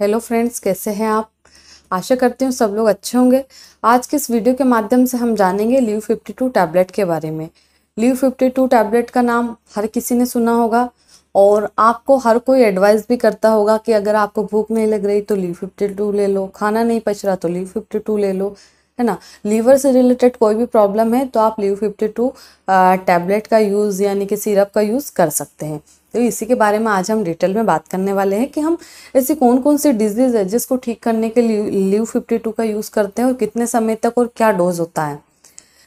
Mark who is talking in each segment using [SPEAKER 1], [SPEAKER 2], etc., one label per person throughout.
[SPEAKER 1] hello friends कैसे हैं आप आशा करती हूँ सब लोग अच्छे होंगे आज के इस वीडियो के माध्यम से हम जानेंगे लीव 52 टैबलेट के बारे में लीव 52 टैबलेट का नाम हर किसी ने सुना होगा और आपको हर कोई एडवाइस भी करता होगा कि अगर आपको भूख नहीं लग रही तो फिफ्टी टू ले लो खाना नहीं पच रहा तो लीव टू ले लो है ना लीवर से रिलेटेड कोई भी प्रॉब्लम है तो आप लीव टू टैबलेट का यूज़ यानी कि सिरप का यूज़ कर सकते हैं तो इसी के बारे में आज हम डिटेल में बात करने वाले हैं कि हम ऐसी कौन कौन सी डिजीज़ है जिसको ठीक करने के लिए लीव फिफ्टी टू का यूज़ करते हैं और कितने समय तक और क्या डोज होता है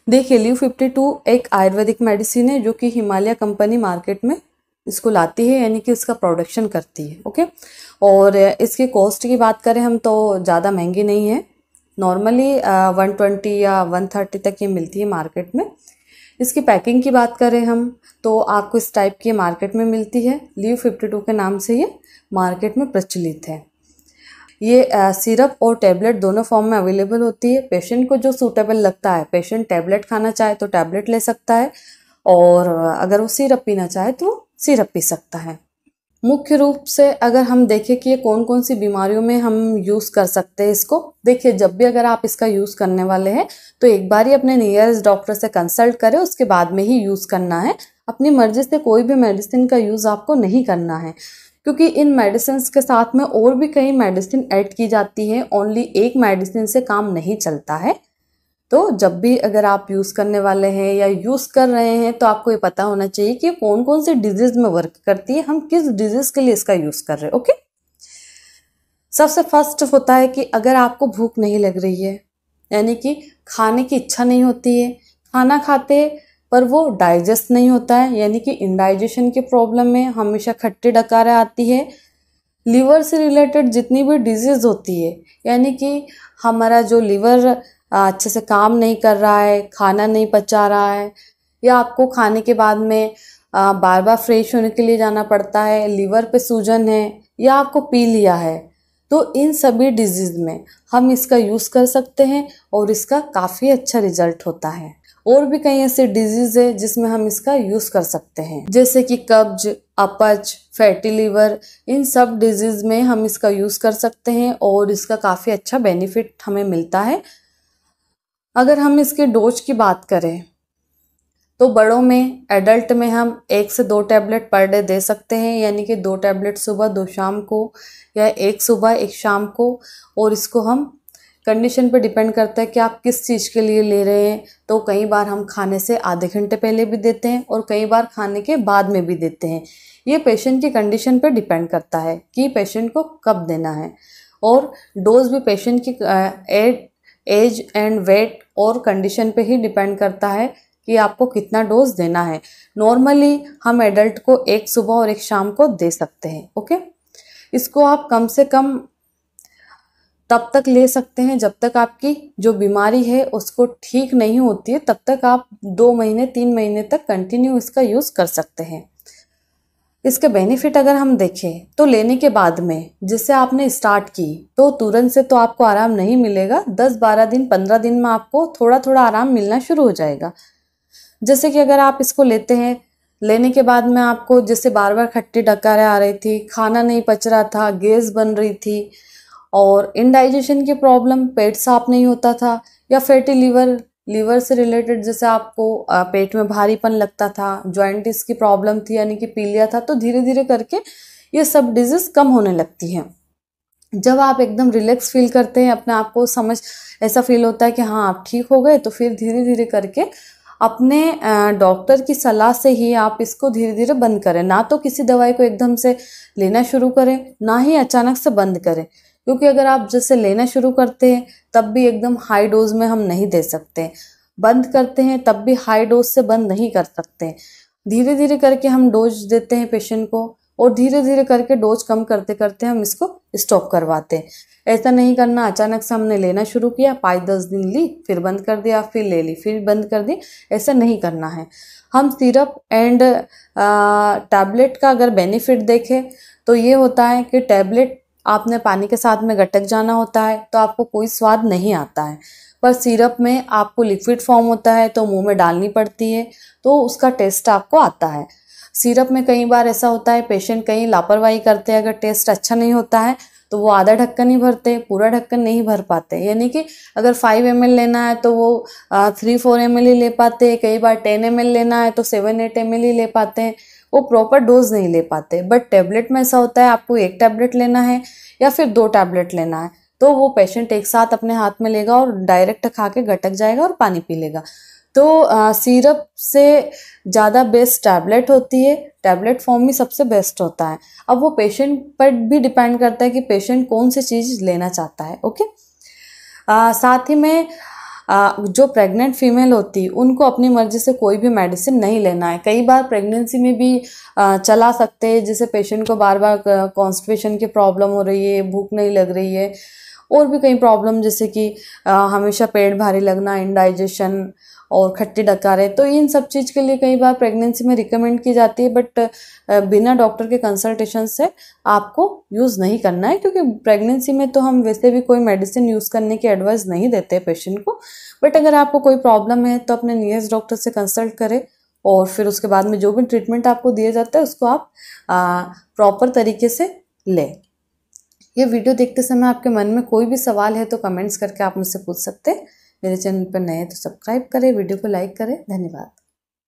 [SPEAKER 1] देखिए लीव फिफ्टी टू एक आयुर्वेदिक मेडिसिन है जो कि हिमालय कंपनी मार्केट में इसको लाती है यानी कि इसका प्रोडक्शन करती है ओके और इसके कॉस्ट की बात करें हम तो ज़्यादा महंगी नहीं है नॉर्मली वन ट्वेंटी या वन थर्टी तक ये मिलती है मार्केट में इसकी पैकिंग की बात करें हम तो आपको इस टाइप की मार्केट में मिलती है लीव फिफ्टी टू के नाम से ये मार्केट में प्रचलित है ये सिरप और टैबलेट दोनों फॉर्म में अवेलेबल होती है पेशेंट को जो सूटेबल लगता है पेशेंट टैबलेट खाना चाहे तो टैबलेट ले सकता है और अगर वो सिरप पीना चाहे तो सिरप पी सकता है मुख्य रूप से अगर हम देखें कि ये कौन कौन सी बीमारियों में हम यूज़ कर सकते हैं इसको देखिए जब भी अगर आप इसका यूज़ करने वाले हैं तो एक बार ही अपने नियरेस्ट डॉक्टर से कंसल्ट करें उसके बाद में ही यूज़ करना है अपनी मर्जी से कोई भी मेडिसिन का यूज़ आपको नहीं करना है क्योंकि इन मेडिसिन के साथ में और भी कई मेडिसिन ऐड की जाती है ओनली एक मेडिसिन से काम नहीं चलता है तो जब भी अगर आप यूज़ करने वाले हैं या यूज़ कर रहे हैं तो आपको ये पता होना चाहिए कि कौन कौन से डिजीज़ में वर्क करती है हम किस डिजीज़ के लिए इसका यूज़ कर रहे हैं ओके सबसे फर्स्ट होता है कि अगर आपको भूख नहीं लग रही है यानी कि खाने की इच्छा नहीं होती है खाना खाते पर वो डाइजेस्ट नहीं होता है यानी कि इनडाइजेशन की प्रॉब्लम में हमेशा खट्टी डकार आती है लीवर से रिलेटेड जितनी भी डिजीज़ होती है यानी कि हमारा जो लीवर अच्छे से काम नहीं कर रहा है खाना नहीं पचा रहा है या आपको खाने के बाद में बार बार फ्रेश होने के लिए जाना पड़ता है लीवर पे सूजन है या आपको पी लिया है तो इन सभी डिजीज़ में हम इसका यूज़ कर सकते हैं और इसका काफ़ी अच्छा रिजल्ट होता है और भी कई ऐसे डिजीज़ है जिसमें हम इसका यूज़ कर सकते हैं जैसे कि कब्ज अपच फैटी लीवर इन सब डिजीज़ में हम इसका यूज़ कर सकते हैं और इसका काफ़ी अच्छा बेनिफिट हमें मिलता है अगर हम इसके डोज की बात करें तो बड़ों में एडल्ट में हम एक से दो टैबलेट पर डे दे सकते हैं यानी कि दो टैबलेट सुबह दो शाम को या एक सुबह एक शाम को और इसको हम कंडीशन पर डिपेंड करता है कि आप किस चीज़ के लिए ले रहे हैं तो कई बार हम खाने से आधे घंटे पहले भी देते हैं और कई बार खाने के बाद में भी देते हैं ये पेशेंट की कंडीशन पर डिपेंड करता है कि पेशेंट को कब देना है और डोज भी पेशेंट की एड एज एंड वेट और कंडीशन पे ही डिपेंड करता है कि आपको कितना डोज देना है नॉर्मली हम एडल्ट को एक सुबह और एक शाम को दे सकते हैं ओके इसको आप कम से कम तब तक ले सकते हैं जब तक आपकी जो बीमारी है उसको ठीक नहीं होती है तब तक आप दो महीने तीन महीने तक कंटिन्यू इसका यूज़ कर सकते हैं इसके बेनिफिट अगर हम देखें तो लेने के बाद में जिससे आपने स्टार्ट की तो तुरंत से तो आपको आराम नहीं मिलेगा दस बारह दिन पंद्रह दिन में आपको थोड़ा थोड़ा आराम मिलना शुरू हो जाएगा जैसे कि अगर आप इसको लेते हैं लेने के बाद में आपको जैसे बार बार खट्टी डकारें आ रही थी खाना नहीं पच रहा था गैस बन रही थी और इनडाइजेशन की प्रॉब्लम पेट साफ नहीं होता था या फैटी लीवर लीवर से रिलेटेड जैसे आपको पेट में भारीपन लगता था ज्वाइंट की प्रॉब्लम थी यानी कि पीलिया था तो धीरे धीरे करके ये सब डिजीज़ कम होने लगती है जब आप एकदम रिलैक्स फील करते हैं अपने आप को समझ ऐसा फील होता है कि हाँ आप ठीक हो गए तो फिर धीरे धीरे करके अपने डॉक्टर की सलाह से ही आप इसको धीरे धीरे बंद करें ना तो किसी दवाई को एकदम से लेना शुरू करें ना ही अचानक से बंद करें क्योंकि अगर आप जैसे लेना शुरू करते हैं तब भी एकदम हाई डोज में हम नहीं दे सकते बंद करते हैं तब भी हाई डोज से बंद नहीं कर सकते धीरे धीरे करके हम डोज देते हैं पेशेंट को और धीरे धीरे करके डोज कम करते करते हम इसको स्टॉप करवाते हैं ऐसा नहीं करना अचानक से हमने लेना शुरू किया पाँच दस दिन ली फिर बंद कर दिया फिर ले ली फिर बंद कर दी ऐसा नहीं करना है हम सिरप एंड टैबलेट का अगर बेनिफिट देखें तो ये होता है कि टैबलेट आपने पानी के साथ में गटक जाना होता है तो आपको कोई स्वाद नहीं आता है पर सिरप में आपको लिक्विड फॉर्म होता है तो मुंह में डालनी पड़ती है तो उसका टेस्ट आपको आता है सिरप में कई बार ऐसा होता है पेशेंट कहीं लापरवाही करते हैं अगर टेस्ट अच्छा नहीं होता है तो वो आधा ढक्कन ही भरते पूरा ढक्कन नहीं भर पाते यानी कि अगर फाइव एम लेना है तो वो थ्री फोर एम ही ले पाते कई बार टेन एम लेना है तो सेवन एट एम ही ले पाते हैं वो प्रॉपर डोज नहीं ले पाते बट टैबलेट में ऐसा होता है आपको एक टैबलेट लेना है या फिर दो टैबलेट लेना है तो वो पेशेंट एक साथ अपने हाथ में लेगा और डायरेक्ट खा के गटक जाएगा और पानी पी लेगा तो आ, सीरप से ज़्यादा बेस्ट टैबलेट होती है टैबलेट फॉर्म ही सबसे बेस्ट होता है अब वो पेशेंट पर भी डिपेंड करता है कि पेशेंट कौन सी चीज़ लेना चाहता है ओके आ, साथ ही में जो प्रेग्नेंट फीमेल होती उनको अपनी मर्जी से कोई भी मेडिसिन नहीं लेना है कई बार प्रेगनेंसी में भी चला सकते हैं जैसे पेशेंट को बार बार कॉन्स्टिपेशन की प्रॉब्लम हो रही है भूख नहीं लग रही है और भी कई प्रॉब्लम जैसे कि हमेशा पेट भारी लगना इनडाइजेशन और खट्टी डकारें तो इन सब चीज़ के लिए कई बार प्रेगनेंसी में रिकमेंड की जाती है बट बिना डॉक्टर के कंसल्टेशन से आपको यूज़ नहीं करना है क्योंकि प्रेगनेंसी में तो हम वैसे भी कोई मेडिसिन यूज़ करने की एडवाइस नहीं देते पेशेंट को बट अगर आपको कोई प्रॉब्लम है तो अपने नियर्स डॉक्टर से कंसल्ट करें और फिर उसके बाद में जो भी ट्रीटमेंट आपको दिया जाता है उसको आप प्रॉपर तरीके से लें यह वीडियो देखते समय आपके मन में कोई भी सवाल है तो कमेंट्स करके आप मुझसे पूछ सकते हैं मेरे चैनल पर नए हैं तो सब्सक्राइब करें वीडियो को लाइक करें धन्यवाद